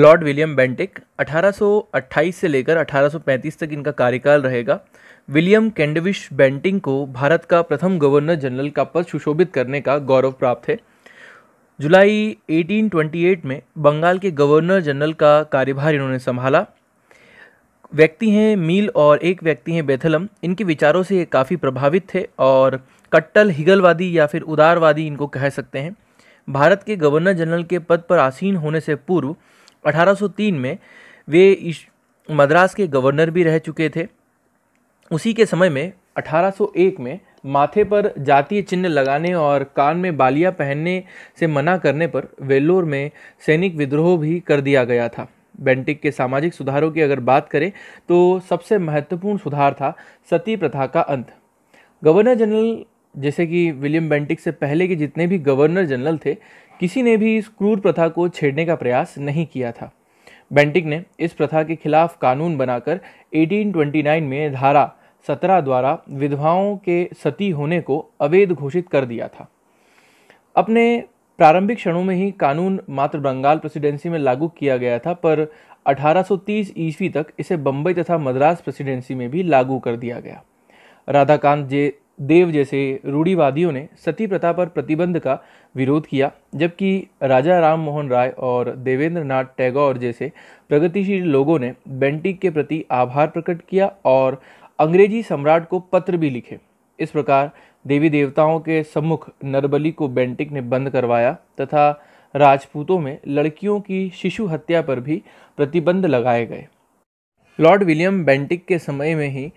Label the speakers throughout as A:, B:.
A: Lord William Bentinck 1828 से लेकर 1835 तक इनका कार्यकाल रहेगा विलियम कैंडविश बेंटिंग को भारत का प्रथम गवर्नर जनरल का पद सुशोभित करने का गौरव प्राप्त है जुलाई 1828 में बंगाल के गवर्नर जनरल का कार्यभार इन्होंने संभाला व्यक्ति हैं मील और एक व्यक्ति हैं बेथलम इनके विचारों से ये काफ़ी प्रभावित थे और कट्टल हिगलवादी या फिर उदारवादी इनको कह सकते हैं भारत के गवर्नर जनरल के पद पर आसीन होने से पूर्व 1803 में वे मद्रास के गवर्नर भी रह चुके थे उसी के समय में 1801 में माथे पर जातीय चिन्ह लगाने और कान में बालियां पहनने से मना करने पर वेल्लोर में सैनिक विद्रोह भी कर दिया गया था बेंटिक के सामाजिक सुधारों की अगर बात करें तो सबसे महत्वपूर्ण सुधार था सती प्रथा का अंत गवर्नर जनरल जैसे कि विलियम बेंटिक से पहले के जितने भी गवर्नर जनरल थे किसी ने भी इस क्रूर प्रथा को छेड़ने का प्रयास नहीं किया था बेंटिक ने इस प्रथा के खिलाफ कानून बनाकर 1829 में धारा 17 द्वारा विधवाओं के सती होने को अवैध घोषित कर दिया था अपने प्रारंभिक क्षणों में ही कानून मात्र बंगाल प्रेसिडेंसी में लागू किया गया था पर 1830 ईस्वी तक इसे बम्बई तथा मद्रास प्रेसिडेंसी में भी लागू कर दिया गया राधाकांत जे देव जैसे रूढ़ीवादियों ने सती प्रथा पर प्रतिबंध का विरोध किया जबकि राजा राम मोहन राय और देवेंद्र नाथ टैगोर जैसे प्रगतिशील लोगों ने बेंटिक के प्रति आभार प्रकट किया और अंग्रेजी सम्राट को पत्र भी लिखे इस प्रकार देवी देवताओं के सम्मुख नरबली को बेंटिक ने बंद करवाया तथा राजपूतों में लड़कियों की शिशु हत्या पर भी प्रतिबंध लगाए गए लॉर्ड विलियम बेंटिक के समय में ही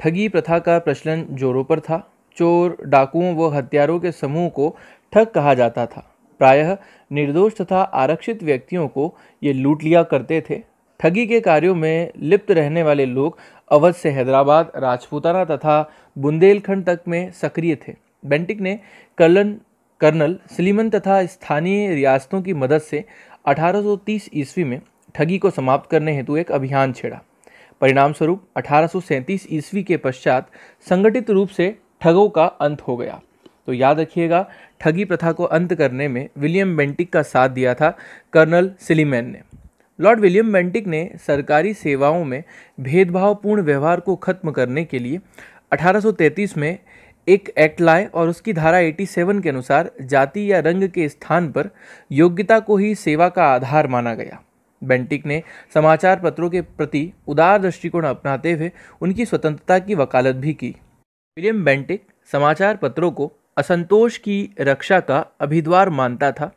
A: ठगी प्रथा का प्रचलन जोरों पर था चोर डाकुओं व हत्यारों के समूह को ठग कहा जाता था प्रायः निर्दोष तथा आरक्षित व्यक्तियों को ये लूट लिया करते थे ठगी के कार्यों में लिप्त रहने वाले लोग अवध से हैदराबाद राजपूताना तथा बुंदेलखंड तक में सक्रिय थे बेंटिक ने कर्लन कर्नल सलीमन तथा स्थानीय रियासतों की मदद से 1830 ईस्वी में ठगी को समाप्त करने हेतु एक अभियान छेड़ा परिणामस्वरूप अठारह ईस्वी के पश्चात संगठित रूप से ठगों का अंत हो गया तो याद रखिएगा ठगी प्रथा को अंत करने में विलियम बेंटिक का साथ दिया था कर्नल सिलीमैन ने लॉर्ड विलियम बेंटिक ने सरकारी सेवाओं में भेदभावपूर्ण व्यवहार को खत्म करने के लिए 1833 में एक एक्ट लाए और उसकी धारा 87 के अनुसार जाति या रंग के स्थान पर योग्यता को ही सेवा का आधार माना गया बेंटिक ने समाचार पत्रों के प्रति उदार दृष्टिकोण अपनाते हुए उनकी स्वतंत्रता की वकालत भी की विलियम बेंटिक समाचार पत्रों को असंतोष की रक्षा का अभिद्वार मानता था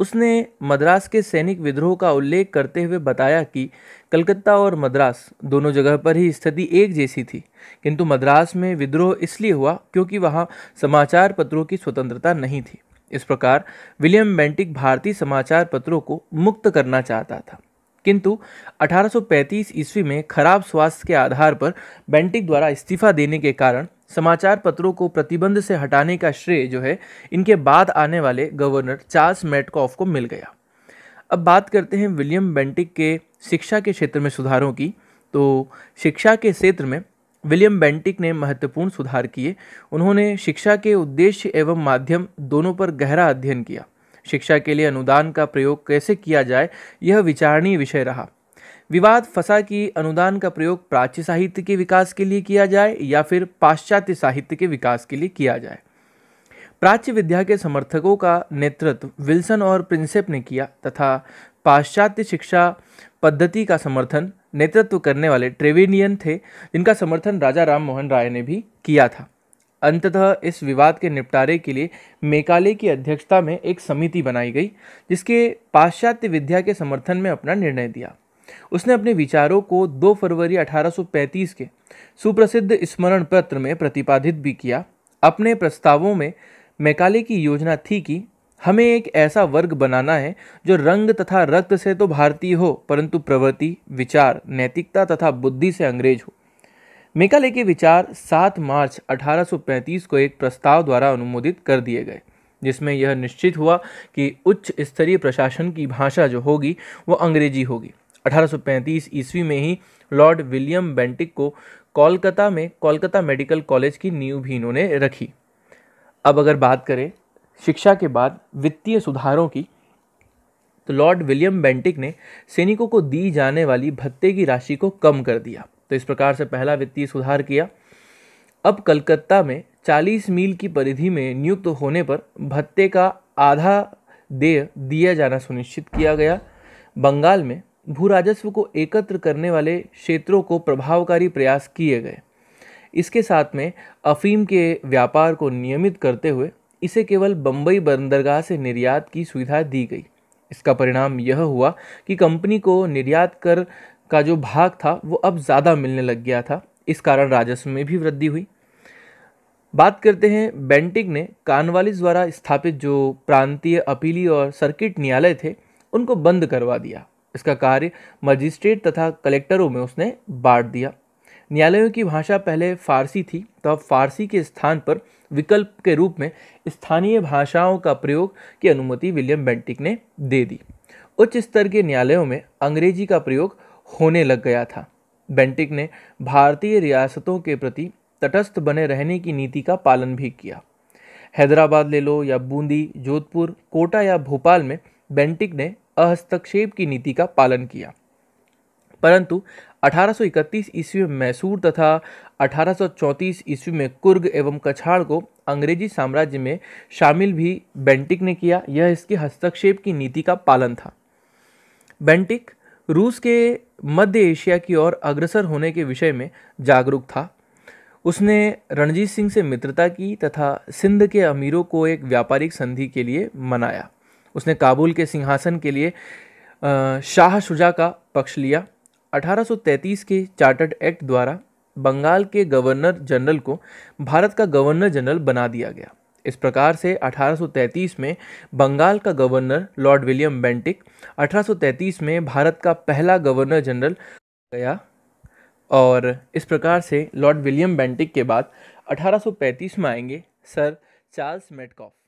A: उसने मद्रास के सैनिक विद्रोह का उल्लेख करते हुए बताया कि कलकत्ता और मद्रास दोनों जगह पर ही स्थिति एक जैसी थी किंतु मद्रास में विद्रोह इसलिए हुआ क्योंकि वहाँ समाचार पत्रों की स्वतंत्रता नहीं थी इस प्रकार विलियम बेंटिक भारतीय समाचार पत्रों को मुक्त करना चाहता था किंतु 1835 ईस्वी में खराब स्वास्थ्य के आधार पर बेंटिक द्वारा इस्तीफा देने के कारण समाचार पत्रों को प्रतिबंध से हटाने का श्रेय जो है इनके बाद आने वाले गवर्नर चार्ल्स मेटकॉफ को मिल गया अब बात करते हैं विलियम बेंटिक के शिक्षा के क्षेत्र में सुधारों की तो शिक्षा के क्षेत्र में विलियम बेंटिक ने महत्वपूर्ण सुधार किए उन्होंने शिक्षा के उद्देश्य एवं माध्यम दोनों पर गहरा अध्ययन किया शिक्षा के लिए अनुदान का प्रयोग कैसे किया जाए यह विचारणीय विषय रहा विवाद फंसा कि अनुदान का प्रयोग प्राच्य साहित्य के विकास के लिए किया जाए या फिर पाश्चात्य साहित्य के विकास के लिए किया जाए प्राच्य विद्या के समर्थकों का नेतृत्व विल्सन और प्रिंसेप ने किया तथा पाश्चात्य शिक्षा पद्धति का समर्थन नेतृत्व करने वाले ट्रेवेनियन थे जिनका समर्थन राजा राम मोहन राय ने भी किया था अंततः इस विवाद के निपटारे के लिए मेकाले की अध्यक्षता में एक समिति बनाई गई जिसके पाश्चात्य विद्या के समर्थन में अपना निर्णय दिया उसने अपने विचारों को 2 फरवरी 1835 के सुप्रसिद्ध स्मरण पत्र में प्रतिपादित भी किया अपने प्रस्तावों में मेकाले की योजना थी कि हमें एक ऐसा वर्ग बनाना है जो रंग तथा रक्त से तो भारतीय हो परंतु प्रवृत्ति विचार नैतिकता तथा बुद्धि से अंग्रेज हो मेकाले के विचार 7 मार्च 1835 को एक प्रस्ताव द्वारा अनुमोदित कर दिए गए जिसमें यह निश्चित हुआ कि उच्च स्तरीय प्रशासन की भाषा जो होगी वो अंग्रेजी होगी 1835 ईस्वी में ही लॉर्ड विलियम बेंटिक को कोलकाता में कोलकाता मेडिकल कॉलेज की नींव भी इन्होंने रखी अब अगर बात करें शिक्षा के बाद वित्तीय सुधारों की तो लॉर्ड विलियम बेंटिक ने सैनिकों को दी जाने वाली भत्ते की राशि को कम कर दिया तो इस प्रकार से पहला वित्तीय सुधार किया अब कलकत्ता में 40 मील की परिधि में नियुक्त होने पर भत्ते का आधा देय दिया जाना सुनिश्चित किया गया बंगाल में भू राजस्व को एकत्र करने वाले क्षेत्रों को प्रभावकारी प्रयास किए गए इसके साथ में अफीम के व्यापार को नियमित करते हुए इसे केवल बम्बई बंदरगाह से निर्यात की सुविधा दी गई इसका परिणाम यह हुआ कि कंपनी को निर्यात कर का जो भाग था वो अब ज़्यादा मिलने लग गया था इस कारण राजस्व में भी वृद्धि हुई बात करते हैं बेंटिक ने कानवालिस द्वारा स्थापित जो प्रांतीय अपीली और सर्किट न्यायालय थे उनको बंद करवा दिया इसका कार्य मजिस्ट्रेट तथा कलेक्टरों में उसने बांट दिया न्यायालयों की भाषा पहले फारसी थी तो अब फारसी के स्थान पर विकल्प के रूप में स्थानीय भाषाओं का प्रयोग की अनुमति विलियम बेंटिक ने दे दी उच्च स्तर के न्यायालयों में अंग्रेजी का प्रयोग होने लग गया था बेंटिक ने भारतीय रियासतों के प्रति तटस्थ बने रहने की नीति का पालन भी किया हैदराबाद ले लो या बूंदी जोधपुर कोटा या भोपाल में बेंटिक ने अहस्तक्षेप की नीति का पालन किया परंतु 1831 ईस्वी में मैसूर तथा 1834 ईस्वी में कुर्ग एवं कछाड़ को अंग्रेजी साम्राज्य में शामिल भी बेंटिक ने किया यह इसके हस्तक्षेप की नीति का पालन था बेंटिक रूस के मध्य एशिया की ओर अग्रसर होने के विषय में जागरूक था उसने रणजीत सिंह से मित्रता की तथा सिंध के अमीरों को एक व्यापारिक संधि के लिए मनाया उसने काबुल के सिंहासन के लिए शाह शुजा का पक्ष लिया 1833 के चार्टर्ड एक्ट द्वारा बंगाल के गवर्नर जनरल को भारत का गवर्नर जनरल बना दिया गया इस प्रकार से 1833 में बंगाल का गवर्नर लॉर्ड विलियम बेंटिक 1833 में भारत का पहला गवर्नर जनरल गया और इस प्रकार से लॉर्ड विलियम बेंटिक के बाद 1835 में आएंगे सर चार्ल्स मेटकॉफ